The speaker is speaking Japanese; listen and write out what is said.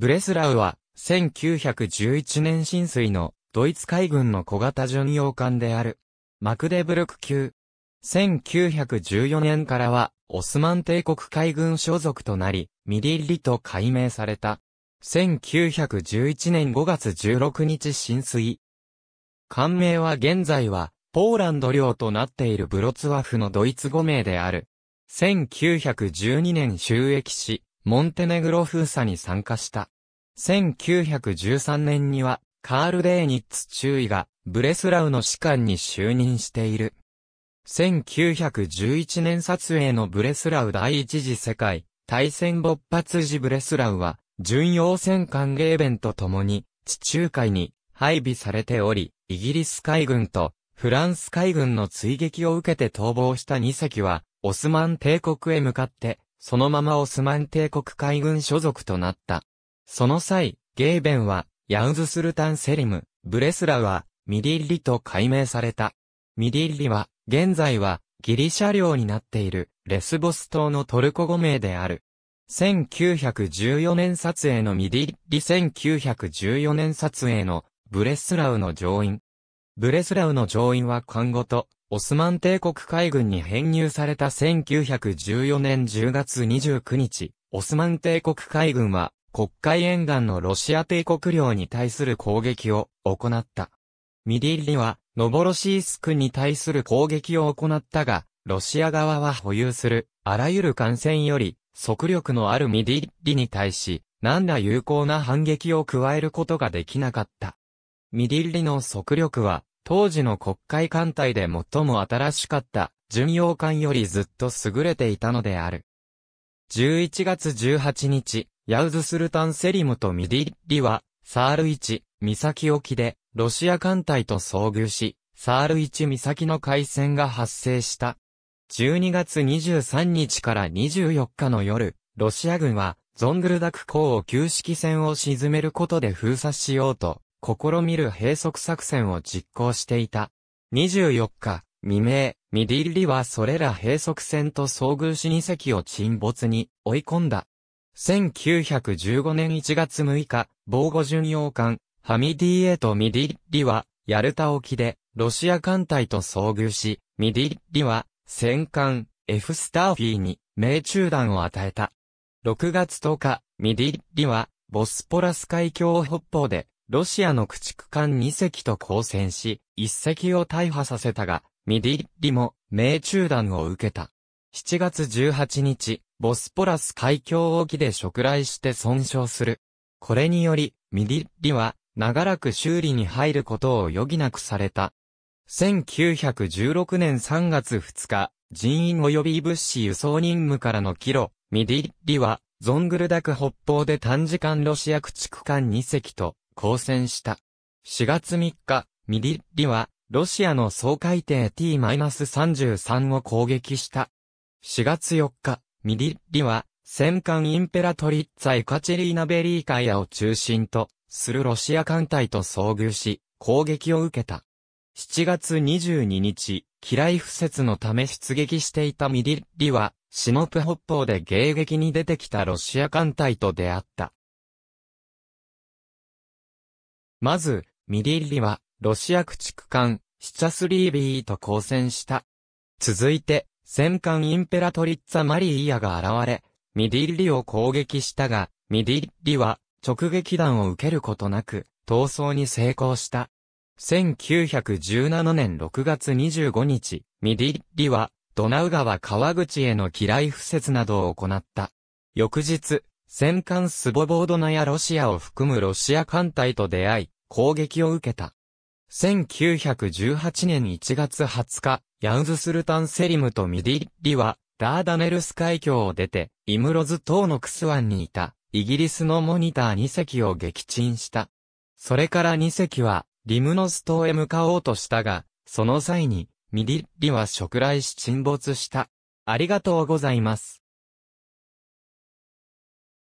ブレスラウは、1911年浸水のドイツ海軍の小型巡洋艦である。マクデブルク級。1914年からは、オスマン帝国海軍所属となり、ミリリと改名された。1911年5月16日浸水。艦名は現在は、ポーランド領となっているブロツワフのドイツ語名である。1912年収益し、モンテネグロ封鎖に参加した。1913年には、カール・デーニッツ中尉が、ブレスラウの士官に就任している。1911年撮影のブレスラウ第一次世界大戦勃発時ブレスラウは、巡洋戦艦迎ーベンと共に、地中海に配備されており、イギリス海軍とフランス海軍の追撃を受けて逃亡した2隻は、オスマン帝国へ向かってそのままオスマン帝国海軍所属となった。その際、ゲーベンは、ヤウズスルタンセリム、ブレスラは、ミディッリと改名された。ミディッリは、現在は、ギリシャ領になっている、レスボス島のトルコ語名である。1914年撮影のミディッリ1914年撮影の、ブレスラウの上院。ブレスラウの上院は看護と、オスマン帝国海軍に編入された1914年10月29日、オスマン帝国海軍は、国会沿岸のロシア帝国領に対する攻撃を行った。ミディリは、ノボロシースクに対する攻撃を行ったが、ロシア側は保有する、あらゆる艦船より、速力のあるミディリに対し、何ら有効な反撃を加えることができなかった。ミディリの速力は、当時の国会艦隊で最も新しかった巡洋艦よりずっと優れていたのである。11月18日、ヤウズスルタンセリムとミディリは、サール1、岬沖で、ロシア艦隊と遭遇し、サール1岬の海戦が発生した。12月23日から24日の夜、ロシア軍は、ゾングルダク港を旧式船を沈めることで封鎖しようと、試みる閉塞作戦を実行していた。24日、未明、ミディリはそれら閉塞船と遭遇し2隻を沈没に追い込んだ。1915年1月6日、防護巡洋艦、ハミディエとミディリは、ヤルタ沖で、ロシア艦隊と遭遇し、ミディリは、戦艦、F スターフィーに、命中弾を与えた。6月10日、ミディリは、ボスポラス海峡北方で、ロシアの駆逐艦2隻と交戦し、1隻を大破させたが、ミディッリも命中弾を受けた。7月18日、ボスポラス海峡沖で触来して損傷する。これにより、ミディッリは長らく修理に入ることを余儀なくされた。1916年3月2日、人員及び物資輸送任務からの帰路、ミディッリは、ゾングルダク北方で短時間ロシア駆逐艦2隻と、交戦した。4月3日、ミリッリは、ロシアの総海艇 T-33 を攻撃した。4月4日、ミリッリは、戦艦インペラトリッツァエカチェリーナベリーカイアを中心とするロシア艦隊と遭遇し、攻撃を受けた。7月22日、機雷不説のため出撃していたミリッリは、シノプ北方で迎撃に出てきたロシア艦隊と出会った。まず、ミリリは、ロシア駆逐艦、シチャスリービーと交戦した。続いて、戦艦インペラトリッツァ・マリーヤが現れ、ミディッリを攻撃したが、ミディッリは直撃弾を受けることなく、逃走に成功した。1917年6月25日、ミディッリは、ドナウ川川口への機雷敷設などを行った。翌日、戦艦スボボードナやロシアを含むロシア艦隊と出会い、攻撃を受けた。1918年1月20日、ヤウズスルタンセリムとミディッリは、ダーダネルス海峡を出て、イムロズ島のクスワンにいた、イギリスのモニター2隻を撃沈した。それから2隻は、リムノス島へ向かおうとしたが、その際に、ミディッリは食雷し沈没した。ありがとうございます。